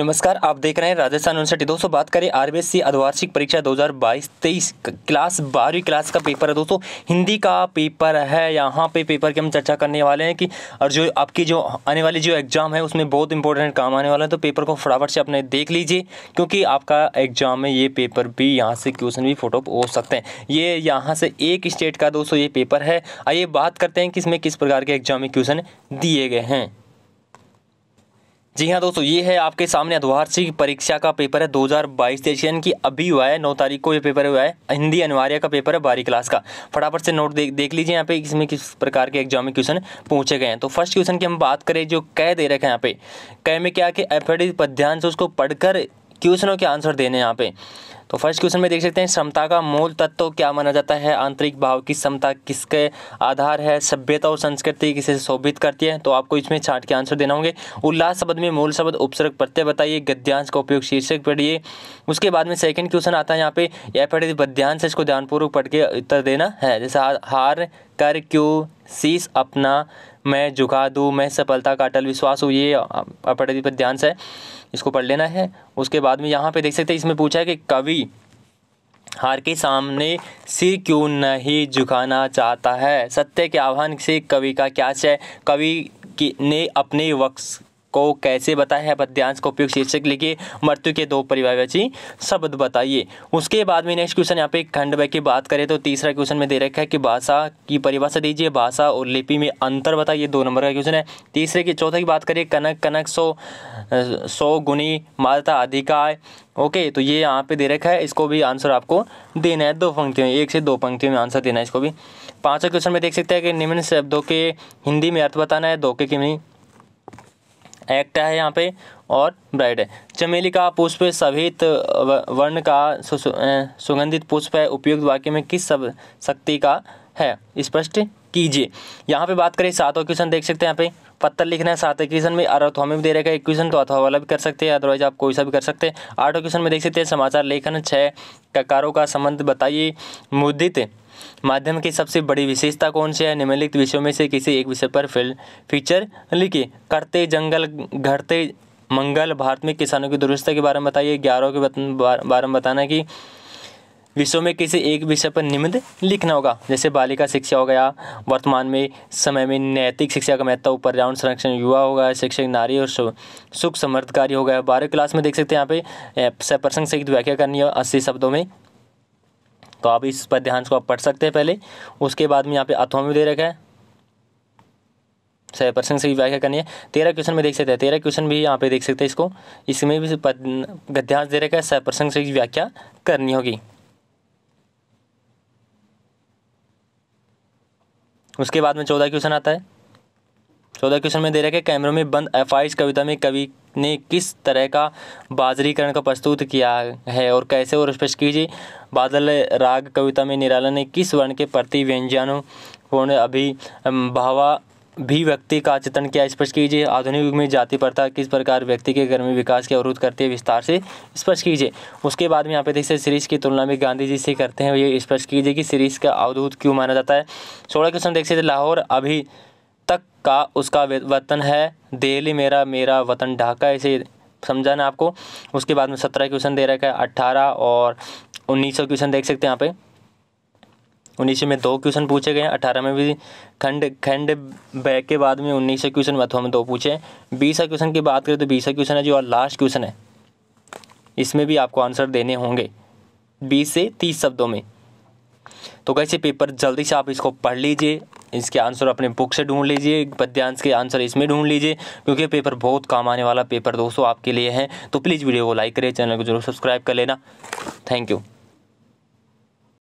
नमस्कार आप देख रहे हैं राजस्थान यूनिवर्सिटी दोस्तों बात करें आरबीएससी अर्धवार्षिक परीक्षा 2022-23 क्लास बारहवीं क्लास का पेपर है दोस्तों हिंदी का पेपर है यहाँ पे पेपर की हम चर्चा करने वाले हैं कि और जो आपकी जो आने वाली जो एग्ज़ाम है उसमें बहुत इंपॉर्टेंट काम आने वाला है तो पेपर को फटाफट से अपने देख लीजिए क्योंकि आपका एग्ज़ाम में ये पेपर भी यहाँ से क्वेश्चन भी फोटो हो सकते हैं ये यहाँ से एक स्टेट का दोस्तों ये पेपर है आइए बात करते हैं कि इसमें किस प्रकार के एग्ज़ाम में क्वेश्चन दिए गए हैं जी हाँ दोस्तों ये है आपके सामने अधवार्षिक परीक्षा का पेपर है 2022 सेशन की अभी हुआ है नौ तारीख को ये पेपर हुआ है हिंदी अनिवार्य का पेपर है बारी क्लास का फटाफट से नोट देख देख लीजिए यहाँ पे इसमें किस प्रकार के एग्जाम में क्वेश्चन पूछे गए हैं तो फर्स्ट क्वेश्चन की हम बात करें जो कह दे रखे हैं यहाँ पे कह में क्या कि एफ पद ध्यान से उसको पढ़कर क्वेश्चनों के आंसर देने यहाँ पे तो फर्स्ट क्वेश्चन में देख सकते हैं समता का मूल तत्व क्या माना जाता है आंतरिक भाव की समता किसके आधार है सभ्यता और संस्कृति किसे शोभित करती है तो आपको इसमें छाट के आंसर देना होंगे उल्लास शब्द में मूल शब्द उपसर्ग प्रत्यय बताइए गद्यांश का उपयोग शीर्षक पढ़िए उसके बाद में सेकेंड क्वेश्चन आता है यहाँ पे यह पढ़े गद्यांश इसको ध्यानपूर्वक पढ़ के उत्तर देना है जैसे हार कर क्यों शीश अपना मैं झुका दूँ मैं सफलता का अटल विश्वास हो ये अपराधी पर ध्यान से इसको पढ़ लेना है उसके बाद में यहाँ पे देख सकते हैं इसमें पूछा है कि कवि हार के सामने सिर क्यों नहीं झुकाना चाहता है सत्य के आह्वान से कवि का क्या है कवि ने अपने वक्त को कैसे बताया है पद्यांश का उपयोग शीर्षक लिखिए मृत्यु के दो परिभाषी शब्द बताइए उसके बाद में नेक्स्ट क्वेश्चन यहाँ पे खंड ब की बात करें तो तीसरा क्वेश्चन में दे रखा है कि भाषा की परिभाषा दीजिए भाषा और लिपि में अंतर बताइए दो नंबर का क्वेश्चन है तीसरे की चौथे की बात करिए कनक कनक सो सो गुनी माता अधिकाय ओके तो ये यहाँ पे दे रखा है इसको भी आंसर आपको देना है दो पंक्तियों में एक से दो पंक्तियों में आंसर देना है इसको भी पांचवा क्वेश्चन में देख सकते हैं कि निम्न शब्दों के हिंदी में अर्थ बताना है धोखे की एक्ट है यहाँ पे और ब्राइड है चमेली का पुष्प सभी वर्ण का सुगंधित पुष्प है उपयुक्त वाक्य में किस सब शक्ति का है स्पष्ट कीजिए यहाँ पे बात करें सातों क्वेश्चन देख सकते हैं यहाँ पे पत्थर लिखना है सातवें क्वेश्चन में अथवा में भी दे रहेगा एक क्वेश्चन तो अथवा वाला भी कर सकते हैं अदरवाइज आप कोई सा भी कर सकते हैं आठवां क्वेश्चन में देख सकते हैं समाचार लेखन छः ककारों का संबंध बताइए मुद्रित माध्यम की सबसे बड़ी विशेषता कौन सी है निम्नलिखित विषयों में से किसी एक विषय पर फिल्म फीचर लिखिए करते जंगल घटते मंगल भारत में किसानों की दुरुस्ता के बारे में बताइए ग्यारह के बारे में बताना कि विषयों में किसी एक विषय पर निम्न लिखना होगा जैसे बालिका शिक्षा हो गया वर्तमान में समय में नैतिक शिक्षा का महत्व पर्यावरण संरक्षण युवा हो गया शिक्षक नारी और सुख समर्थकारी हो गया बारह क्लास में देख सकते हैं यहाँ पे प्रसंग सहित व्याख्या करनी है अस्सी शब्दों में तो आप इस पद्यांश को आप पढ़ सकते हैं पहले उसके बाद में यहाँ पे अथवा अथोमी दे रखा है सह प्रश्न से व्याख्या करनी है तेरह क्वेश्चन में देख सकते हैं तेरह क्वेश्चन भी यहाँ पे देख सकते हैं इसको इसमें भी गद्यांश दे रखा है सह प्रश्न से व्याख्या करनी होगी उसके बाद में चौदह क्वेश्चन आता है चौदह क्वेश्चन में दे रखा है कैमरों में बंद एफ कविता में कवि ने किस तरह का बाजरीकरण का प्रस्तुत किया है और कैसे और स्पष्ट कीजिए बादल राग कविता में निराला ने किस वर्ण के प्रति व्यंजनों पूर्ण अभी भावा भी व्यक्ति का चित्रण किया स्पष्ट कीजिए आधुनिक युग में जाति प्रथा किस प्रकार व्यक्ति के घर में विकास के अवरोध करती है विस्तार से स्पष्ट कीजिए उसके बाद में यहाँ पे देखिए सीरीज की तुलना भी गांधी जी से करते हैं ये स्पष्ट कीजिए कि सीरीज का अवधूत क्यों माना जाता है सोलह क्वेश्चन सकते लाहौर अभी का उसका वतन है दिल्ली मेरा मेरा वतन ढाका समझा समझाना आपको उसके बाद में सत्रह क्वेश्चन दे रखा है अट्ठारह और उन्नीस क्वेश्चन देख सकते हैं यहाँ पे उन्नीस में दो क्वेश्चन पूछे गए अठारह में भी खंड खंड बैग के बाद में उन्नीस क्वेश्चन अथवा में दो पूछे बीस क्वेश्चन की बात करें तो बीसा क्वेश्चन है जो और लास्ट क्वेश्चन है इसमें भी आपको आंसर देने होंगे बीस से तीस शब्दों में तो कैसे पेपर जल्दी से आप इसको पढ़ लीजिए इसके आंसर अपने बुक से ढूंढ लीजिए पद्यांश के आंसर इसमें ढूंढ लीजिए क्योंकि पेपर बहुत काम आने वाला पेपर दोस्तों आपके लिए है तो प्लीज़ वीडियो को लाइक करें चैनल को जरूर सब्सक्राइब कर लेना थैंक यू